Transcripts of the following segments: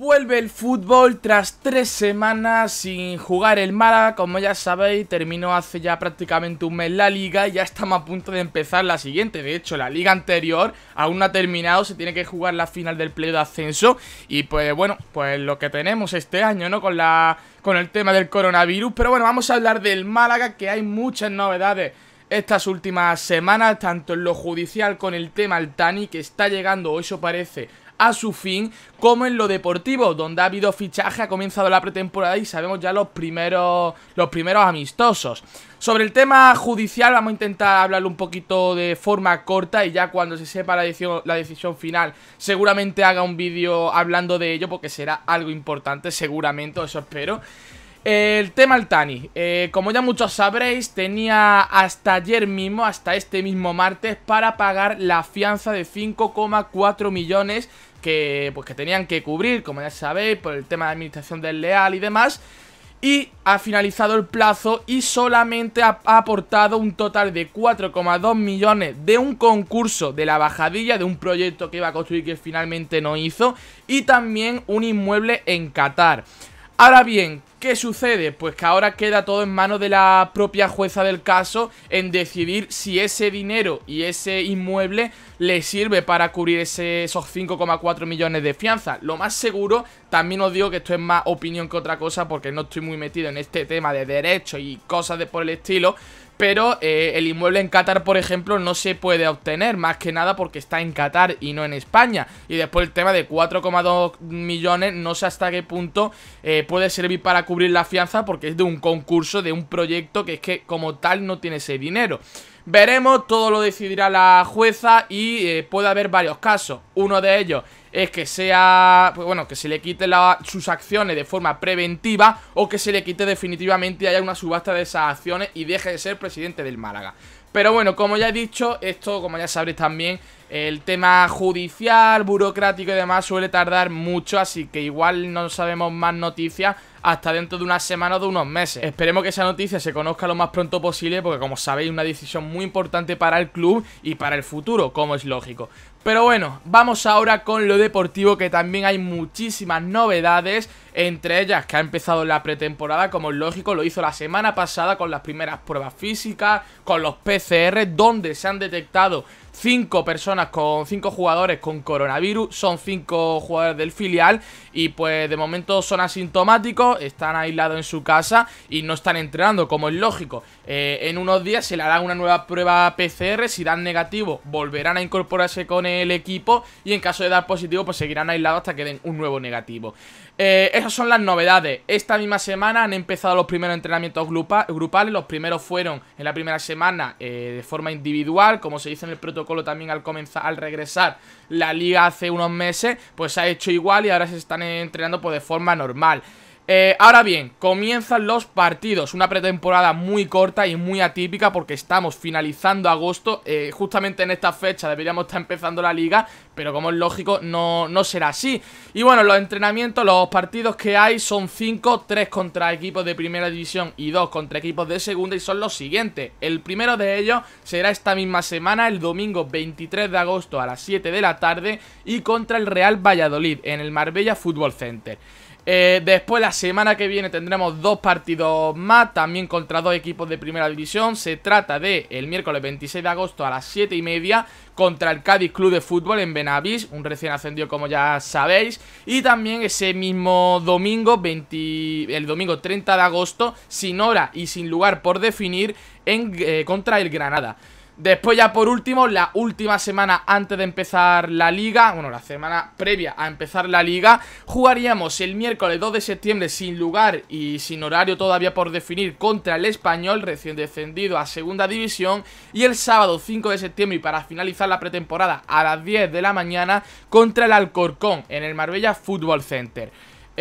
Vuelve el fútbol tras tres semanas sin jugar el Málaga, como ya sabéis, terminó hace ya prácticamente un mes la liga y ya estamos a punto de empezar la siguiente. De hecho, la liga anterior aún no ha terminado, se tiene que jugar la final del play de ascenso y pues bueno, pues lo que tenemos este año, ¿no? Con la con el tema del coronavirus, pero bueno, vamos a hablar del Málaga que hay muchas novedades estas últimas semanas, tanto en lo judicial con el tema Tani que está llegando, o eso parece, a su fin, como en lo deportivo, donde ha habido fichaje, ha comenzado la pretemporada y sabemos ya los primeros, los primeros amistosos. Sobre el tema judicial vamos a intentar hablarlo un poquito de forma corta y ya cuando se sepa la decisión, la decisión final seguramente haga un vídeo hablando de ello porque será algo importante seguramente, eso espero. El tema Altani, eh, como ya muchos sabréis, tenía hasta ayer mismo, hasta este mismo martes, para pagar la fianza de 5,4 millones que, pues, que tenían que cubrir, como ya sabéis, por el tema de administración del leal y demás. Y ha finalizado el plazo y solamente ha aportado un total de 4,2 millones de un concurso de la bajadilla, de un proyecto que iba a construir que finalmente no hizo, y también un inmueble en Qatar. Ahora bien, ¿Qué sucede? Pues que ahora queda todo en manos de la propia jueza del caso en decidir si ese dinero y ese inmueble le sirve para cubrir esos 5,4 millones de fianza. Lo más seguro, también os digo que esto es más opinión que otra cosa porque no estoy muy metido en este tema de derechos y cosas de por el estilo, pero eh, el inmueble en Qatar, por ejemplo, no se puede obtener, más que nada porque está en Qatar y no en España. Y después el tema de 4,2 millones, no sé hasta qué punto eh, puede servir para cubrir la fianza porque es de un concurso, de un proyecto que es que como tal no tiene ese dinero. Veremos, todo lo decidirá la jueza y eh, puede haber varios casos. Uno de ellos es que sea, pues bueno, que se le quite sus acciones de forma preventiva o que se le quite definitivamente y haya una subasta de esas acciones y deje de ser presidente del Málaga. Pero bueno, como ya he dicho, esto, como ya sabréis también, el tema judicial, burocrático y demás suele tardar mucho, así que igual no sabemos más noticias hasta dentro de una semana o de unos meses. Esperemos que esa noticia se conozca lo más pronto posible porque como sabéis una decisión muy importante para el club y para el futuro, como es lógico. Pero bueno, vamos ahora con lo deportivo que también hay muchísimas novedades, entre ellas que ha empezado la pretemporada, como es lógico, lo hizo la semana pasada con las primeras pruebas físicas, con los PCR, donde se han detectado 5 personas con 5 jugadores con coronavirus, son 5 jugadores del filial y pues de momento son asintomáticos, están aislados en su casa y no están entrenando, como es lógico. Eh, en unos días se le hará una nueva prueba PCR, si dan negativo volverán a incorporarse con el equipo y en caso de dar positivo pues seguirán aislados hasta que den un nuevo negativo. Eh, esas son las novedades. Esta misma semana han empezado los primeros entrenamientos grupales, los primeros fueron en la primera semana eh, de forma individual, como se dice en el protocolo Colo también al comenzar, al regresar la liga hace unos meses, pues ha hecho igual y ahora se están entrenando pues, de forma normal. Eh, ahora bien, comienzan los partidos, una pretemporada muy corta y muy atípica porque estamos finalizando agosto, eh, justamente en esta fecha deberíamos estar empezando la liga, pero como es lógico no, no será así. Y bueno, los entrenamientos, los partidos que hay son 5, 3 contra equipos de primera división y 2 contra equipos de segunda y son los siguientes. El primero de ellos será esta misma semana, el domingo 23 de agosto a las 7 de la tarde y contra el Real Valladolid en el Marbella Football Center. Eh, después la semana que viene tendremos dos partidos más, también contra dos equipos de primera división. Se trata de el miércoles 26 de agosto a las 7 y media contra el Cádiz Club de Fútbol en Benavís, un recién ascendido como ya sabéis. Y también ese mismo domingo, 20, el domingo 30 de agosto, sin hora y sin lugar por definir, en, eh, contra el Granada. Después ya por último, la última semana antes de empezar la liga, bueno, la semana previa a empezar la liga, jugaríamos el miércoles 2 de septiembre sin lugar y sin horario todavía por definir contra el español recién descendido a segunda división y el sábado 5 de septiembre y para finalizar la pretemporada a las 10 de la mañana contra el Alcorcón en el Marbella Football Center.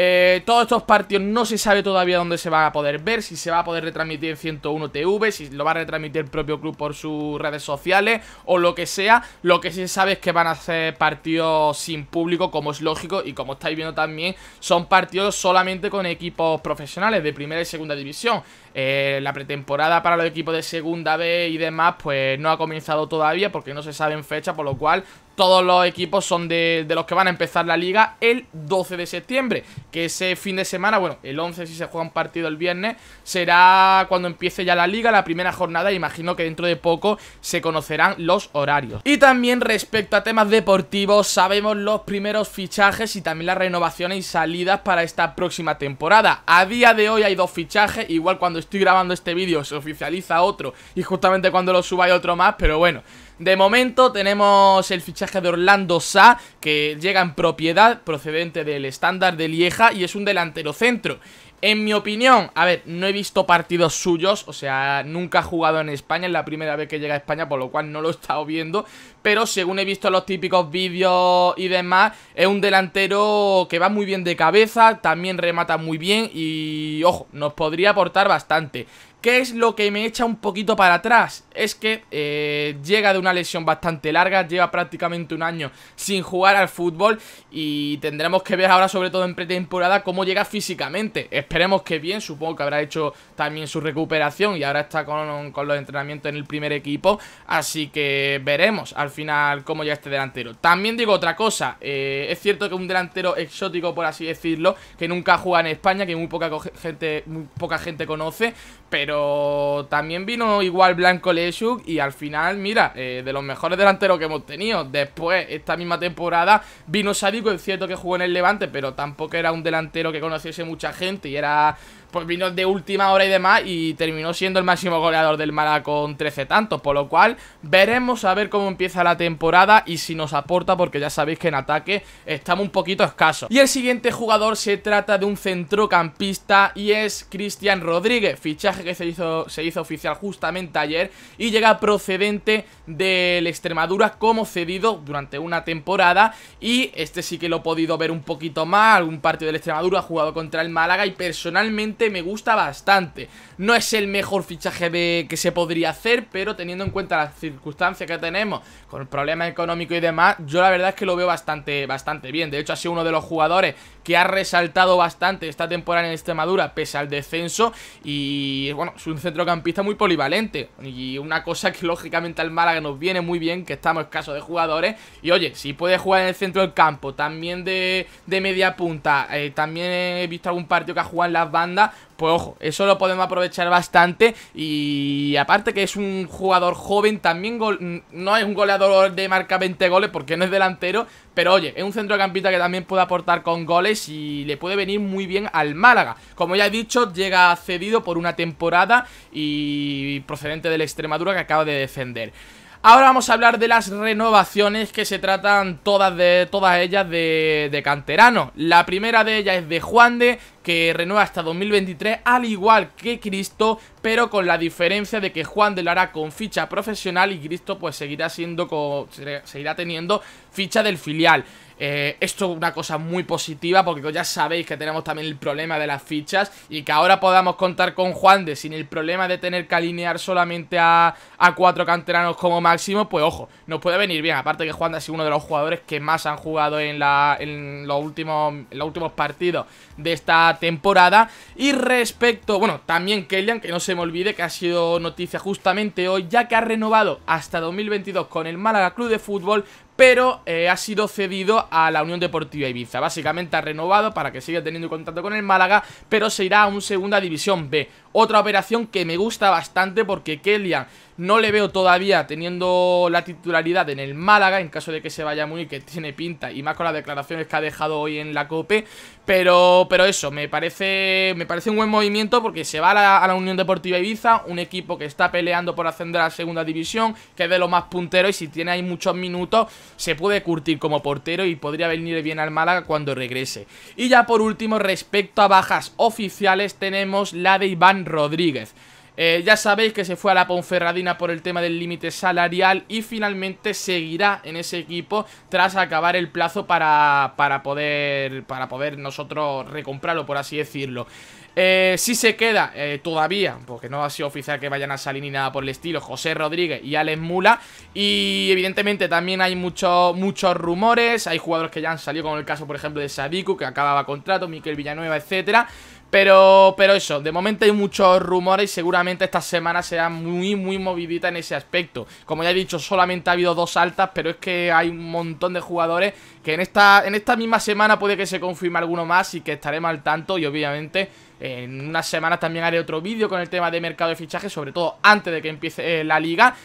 Eh, todos estos partidos no se sabe todavía dónde se van a poder ver, si se va a poder retransmitir en 101 TV, si lo va a retransmitir el propio club por sus redes sociales o lo que sea. Lo que sí se sabe es que van a ser partidos sin público, como es lógico, y como estáis viendo también, son partidos solamente con equipos profesionales de primera y segunda división. Eh, la pretemporada para los equipos de segunda B y demás, pues no ha comenzado todavía porque no se sabe en fecha, por lo cual todos los equipos son de, los que van a empezar la liga el 12 de septiembre, que ese fin de semana, bueno, el 11 si se juega un partido el viernes, será cuando empiece ya la liga, la primera jornada, imagino que dentro de poco se conocerán los horarios. Y también respecto a temas deportivos, sabemos los primeros fichajes y también las renovaciones y salidas para esta próxima temporada. A día de hoy hay dos fichajes, igual cuando estoy grabando este vídeo se oficializa otro y justamente cuando lo suba hay otro más, pero bueno... De momento tenemos el fichaje de Orlando Sa, que llega en propiedad procedente del estándar de Lieja y es un delantero centro. En mi opinión, a ver, no he visto partidos suyos, o sea, nunca ha jugado en España, es la primera vez que llega a España, por lo cual no lo he estado viendo, pero según he visto los típicos vídeos y demás, es un delantero que va muy bien de cabeza, también remata muy bien y, ojo, nos podría aportar bastante. ¿Qué es lo que me echa un poquito para atrás? Es que eh, llega de una lesión bastante larga, lleva prácticamente un año sin jugar al fútbol y tendremos que ver ahora, sobre todo en pretemporada, cómo llega físicamente. Esperemos que bien, supongo que habrá hecho también su recuperación y ahora está con, los entrenamientos en el primer equipo, así que veremos al final cómo llega este delantero. También digo otra cosa, eh, es cierto que un delantero exótico, por así decirlo, que nunca juega en España, que muy poca gente, muy poca gente conoce, pero pero también vino igual Blanco Leshuk y al final, mira, eh, de los mejores delanteros que hemos tenido. Después, esta misma temporada, vino Sadico, es cierto que jugó en el Levante, pero tampoco era un delantero que conociese mucha gente y era pues vino de última hora y demás y terminó siendo el máximo goleador del Málaga con 13 tantos, por lo cual veremos a ver cómo empieza la temporada y si nos aporta porque ya sabéis que en ataque estamos un poquito escasos. Y el siguiente jugador se trata de un centrocampista y es Cristian Rodríguez, fichaje que se hizo, se hizo oficial justamente ayer y llega procedente del Extremadura como cedido durante una temporada y este sí que lo he podido ver un poquito más, algún partido del Extremadura ha jugado contra el Málaga y personalmente me gusta bastante. No es el mejor fichaje que se podría hacer, pero teniendo en cuenta las circunstancias que tenemos, con el problema económico y demás, yo la verdad es que lo veo bastante, bastante bien. De hecho, ha sido uno de los jugadores que ha resaltado bastante esta temporada en Extremadura, pese al descenso, y bueno, es un centrocampista muy polivalente. Y una cosa que lógicamente al Málaga nos viene muy bien, que estamos escasos de jugadores, y oye, si puede jugar en el centro del campo, también de, media punta, eh, también he visto algún partido que ha jugado en las bandas, pues ojo, eso lo podemos aprovechar bastante y aparte que es un jugador joven, también no es un goleador de marca 20 goles porque no es delantero, pero oye, es un centrocampista que también puede aportar con goles y le puede venir muy bien al Málaga. Como ya he dicho, llega cedido por una temporada y procedente de la Extremadura que acaba de defender. Ahora vamos a hablar de las renovaciones que se tratan todas de todas ellas de, de canterano. La primera de ellas es de Juan de, que renueva hasta 2023 al igual que Cristo pero con la diferencia de que Juan de lo hará con ficha profesional y Cristo pues seguirá siendo seguirá teniendo ficha del filial eh, esto es una cosa muy positiva porque ya sabéis que tenemos también el problema de las fichas y que ahora podamos contar con Juan de sin el problema de tener que alinear solamente a, a cuatro canteranos como máximo, pues ojo, nos puede venir bien. Aparte que Juan de ha sido uno de los jugadores que más han jugado en, la, los, últimos, en los últimos partidos de esta temporada. Y respecto, bueno, también Kellyan, que no se me olvide que ha sido noticia justamente hoy, ya que ha renovado hasta 2022 con el Málaga Club de Fútbol, pero eh, ha sido cedido a la Unión Deportiva Ibiza. Básicamente ha renovado para que siga teniendo contacto con el Málaga, pero se irá a un Segunda División B. Otra operación que me gusta bastante porque Kelian no le veo todavía teniendo la titularidad en el Málaga, en caso de que se vaya muy, que tiene pinta, y más con las declaraciones que ha dejado hoy en la COPE, pero, pero eso, me parece, me parece un buen movimiento porque se va a la, Unión Deportiva Ibiza, un equipo que está peleando por ascender a la Segunda División, que es de lo más punteros y si tiene ahí muchos minutos se puede curtir como portero y podría venir bien al Málaga cuando regrese. Y ya por último, respecto a bajas oficiales, tenemos la de Iván Rodríguez. Eh, ya sabéis que se fue a la Ponferradina por el tema del límite salarial y finalmente seguirá en ese equipo tras acabar el plazo para, poder, para poder nosotros recomprarlo, por así decirlo. Eh, si se queda eh, todavía, porque no ha sido oficial que vayan a salir ni nada por el estilo, José Rodríguez y Alex Mula. Y evidentemente también hay muchos muchos rumores, hay jugadores que ya han salido, como el caso por ejemplo de Sadiku, que acababa contrato, Miquel Villanueva, etcétera. Pero, pero eso, de momento hay muchos rumores y seguramente esta semana será muy, muy movidita en ese aspecto. Como ya he dicho, solamente ha habido dos altas, pero es que hay un montón de jugadores que en esta, en esta misma semana puede que se confirme alguno más y que estaremos al tanto y obviamente... En unas semanas también haré otro vídeo con el tema de mercado de fichaje sobre todo antes de que empiece eh, la liga.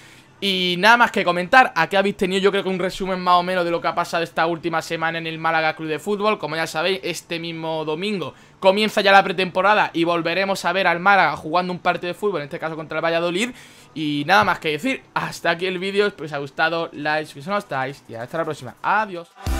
Y nada más que comentar, aquí habéis tenido yo creo que un resumen más o menos de lo que ha pasado esta última semana en el Málaga Club de Fútbol. Como ya sabéis, este mismo domingo comienza ya la pretemporada y volveremos a ver al Málaga jugando un partido de fútbol, en este caso contra el Valladolid. Y nada más que decir, hasta aquí el vídeo, espero que os haya gustado, like, estáis y hasta la próxima. Adiós.